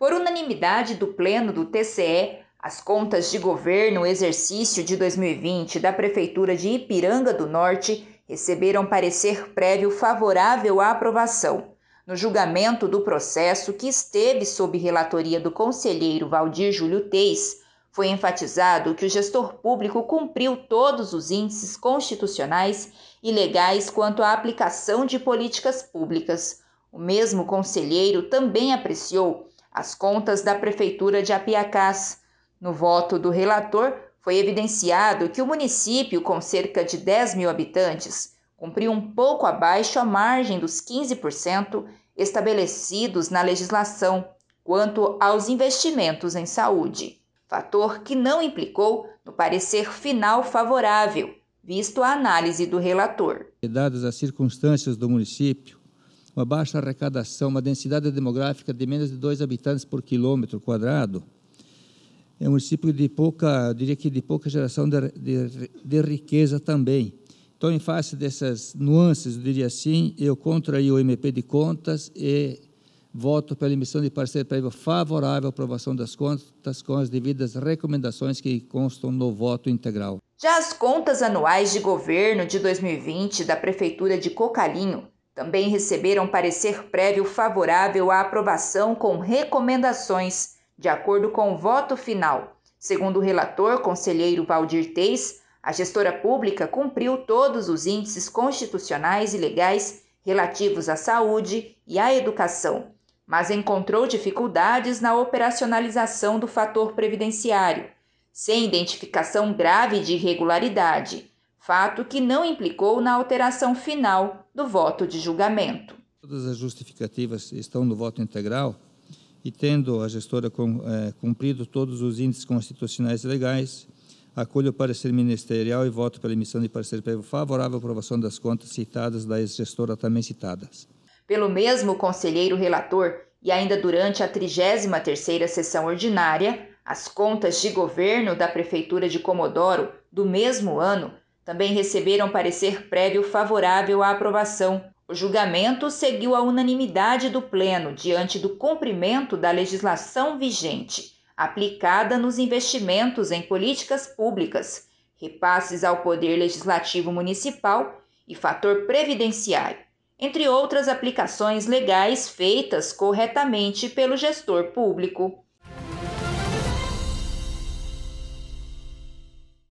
Por unanimidade do Pleno do TCE, as contas de governo exercício de 2020 da Prefeitura de Ipiranga do Norte receberam parecer prévio favorável à aprovação. No julgamento do processo, que esteve sob relatoria do conselheiro Valdir Júlio Teis, foi enfatizado que o gestor público cumpriu todos os índices constitucionais e legais quanto à aplicação de políticas públicas. O mesmo conselheiro também apreciou as contas da Prefeitura de Apiacás. No voto do relator, foi evidenciado que o município, com cerca de 10 mil habitantes, cumpriu um pouco abaixo a margem dos 15% estabelecidos na legislação quanto aos investimentos em saúde, fator que não implicou no parecer final favorável, visto a análise do relator. Dadas as circunstâncias do município, uma baixa arrecadação, uma densidade demográfica de menos de dois habitantes por quilômetro quadrado. É um município de pouca, diria que de pouca geração de, de, de riqueza também. Então, em face dessas nuances, eu diria assim, eu contraí o MP de contas e voto pela emissão de parecer prévio favorável à aprovação das contas com as devidas recomendações que constam no voto integral. Já as contas anuais de governo de 2020 da Prefeitura de Cocalinho também receberam parecer prévio favorável à aprovação com recomendações, de acordo com o voto final. Segundo o relator, conselheiro Valdir Teis, a gestora pública cumpriu todos os índices constitucionais e legais relativos à saúde e à educação, mas encontrou dificuldades na operacionalização do fator previdenciário, sem identificação grave de irregularidade fato que não implicou na alteração final do voto de julgamento. Todas as justificativas estão no voto integral e, tendo a gestora eh, cumprido todos os índices constitucionais e legais, acolho o parecer ministerial e voto pela emissão de parecer favorável à aprovação das contas citadas da ex-gestora também citadas. Pelo mesmo conselheiro relator, e ainda durante a 33ª sessão ordinária, as contas de governo da Prefeitura de Comodoro do mesmo ano também receberam parecer prévio favorável à aprovação. O julgamento seguiu a unanimidade do Pleno diante do cumprimento da legislação vigente, aplicada nos investimentos em políticas públicas, repasses ao Poder Legislativo Municipal e fator previdenciário, entre outras aplicações legais feitas corretamente pelo gestor público.